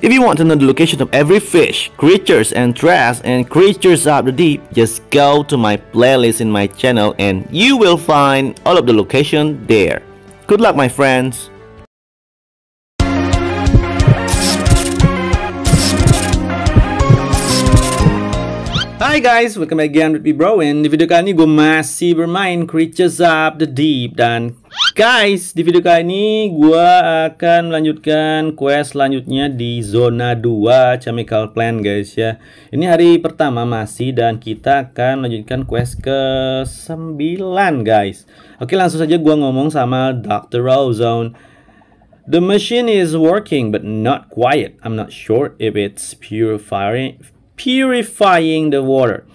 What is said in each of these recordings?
If you want to know the location of every fish, creatures and trash and creatures of the deep, just go to my playlist in my channel and you will find all of the location there. Good luck my friends! Hai guys, welcome back again with me Browen Di video kali ini gue masih bermain Creatures of The Deep Dan guys, di video kali ini gue akan melanjutkan quest selanjutnya di zona 2 Chemical Plant guys ya Ini hari pertama masih dan kita akan melanjutkan quest ke 9 guys Oke langsung saja gue ngomong sama Dr. Ozone The machine is working but not quiet. I'm not sure if it's purifying purifying the water.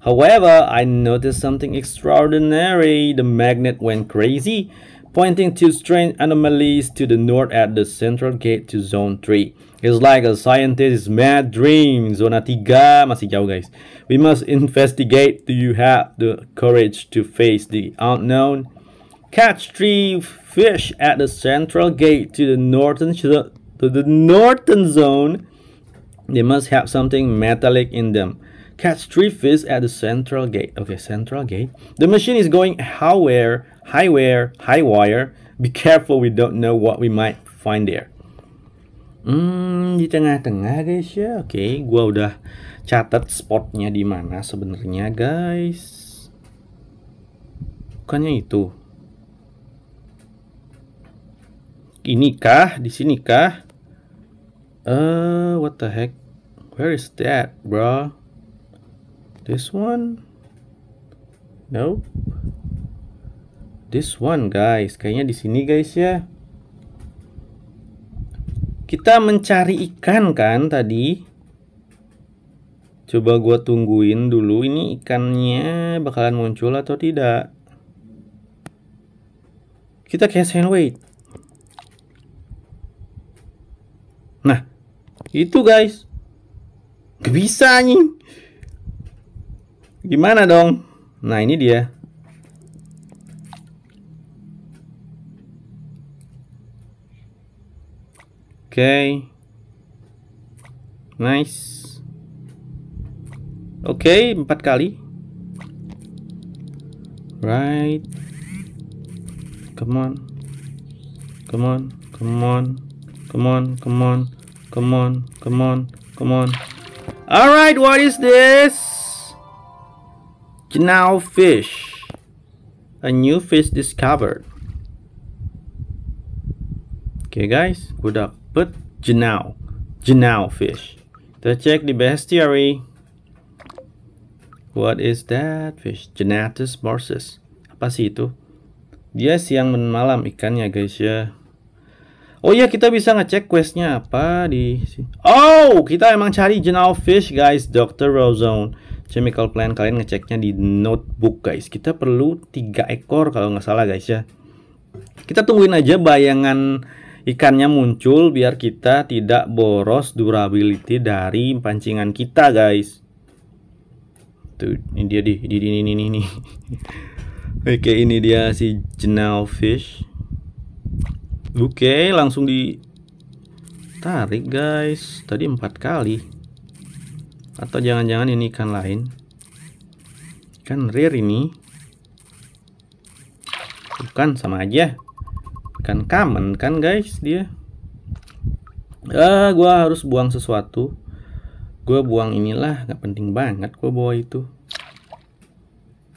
However, I noticed something extraordinary. The magnet went crazy, pointing to strange anomalies to the north at the central gate to zone 3. It's like a scientist's mad dream. Zona 3 masih jauh guys. We must investigate. Do you have the courage to face the unknown? Catch three fish at the central gate to the northern to the northern zone They must have something metallic in them. Catch three fish at the central gate. Okay, central gate. The machine is going higher, higher, high wire. Be careful, we don't know what we might find there. Hmm, di tengah-tengah guys ya. Oke, okay, gua udah catat spotnya di mana sebenarnya guys. Bukannya itu. Ini kah? Di sini kah? Uh, what the heck? Where is that, bro? This one? Nope. This one, guys. Kayaknya di sini, guys ya. Kita mencari ikan kan tadi? Coba gua tungguin dulu ini ikannya bakalan muncul atau tidak. Kita cash and wait. Nah, itu guys. Gak bisa nih? Gimana dong? Nah ini dia. Oke. Okay. Nice. Oke, okay, empat kali. Right. Come on. Come on, come on. Come on, come on. Come on, come on, come on. Alright, what is this? Now fish. A new fish discovered. Okay guys, gue dapet jenau. Jenau fish. Kita cek di bestiary. What is that fish? Genatus morsus. Apa sih itu? Dia siang dan malam ikannya guys ya. Oh iya kita bisa ngecek questnya apa di sini. Oh kita emang cari general fish guys Dr. Rozone chemical Plan kalian ngeceknya di notebook guys kita perlu tiga ekor kalau nggak salah guys ya kita tungguin aja bayangan ikannya muncul biar kita tidak boros durability dari pancingan kita guys tuh ini dia di ini ini ini, ini. oke ini dia si general fish Oke, okay, langsung ditarik guys. Tadi empat kali. Atau jangan-jangan ini ikan lain? Ikan rare ini. Bukan sama aja. Ikan common kan guys dia. Ah, gua harus buang sesuatu. Gua buang inilah, nggak penting banget gua bawa itu.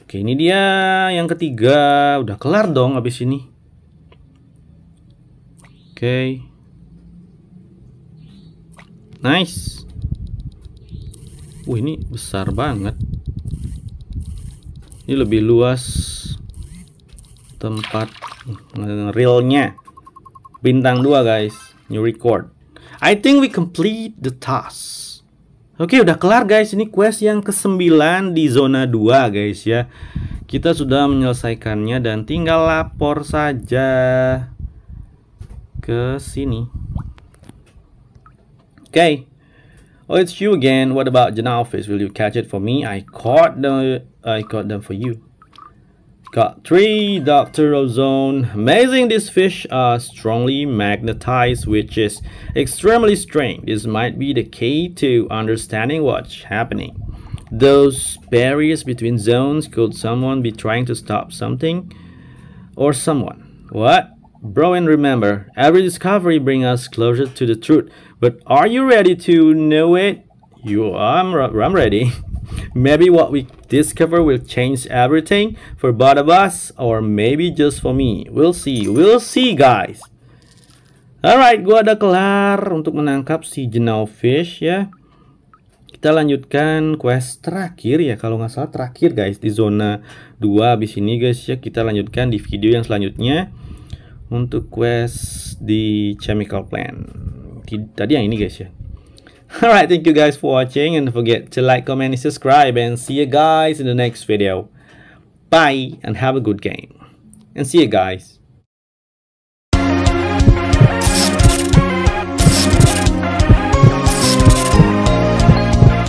Oke, ini dia yang ketiga. Udah kelar dong habis ini okay. nice uh ini besar banget ini lebih luas tempat eh, realnya bintang dua guys new record I think we complete the task Oke okay, udah kelar guys ini quest yang ke-9 di zona 2 guys ya kita sudah menyelesaikannya dan tinggal lapor saja ke sini. Okay. Oh, it's you again. What about fish? Will you catch it for me? I caught them. I caught them for you. Got three Dr. Ozone. Amazing, these fish are strongly magnetized, which is extremely strange. This might be the key to understanding what's happening. Those barriers between zones, could someone be trying to stop something? Or someone? What? Bro, and remember, every discovery brings us closer to the truth. But are you ready to know it? You, I'm, I'm ready. maybe what we discover will change everything for both of us, or maybe just for me. We'll see, we'll see, guys. Alright, gua ada kelar untuk menangkap si jenau Fish ya. Kita lanjutkan quest terakhir ya, kalau nggak salah terakhir guys di zona 2 abis ini guys ya. Kita lanjutkan di video yang selanjutnya untuk quest di chemical plant tadi yang ini guys ya alright thank you guys for watching and don't forget to like comment and subscribe and see you guys in the next video bye and have a good game and see you guys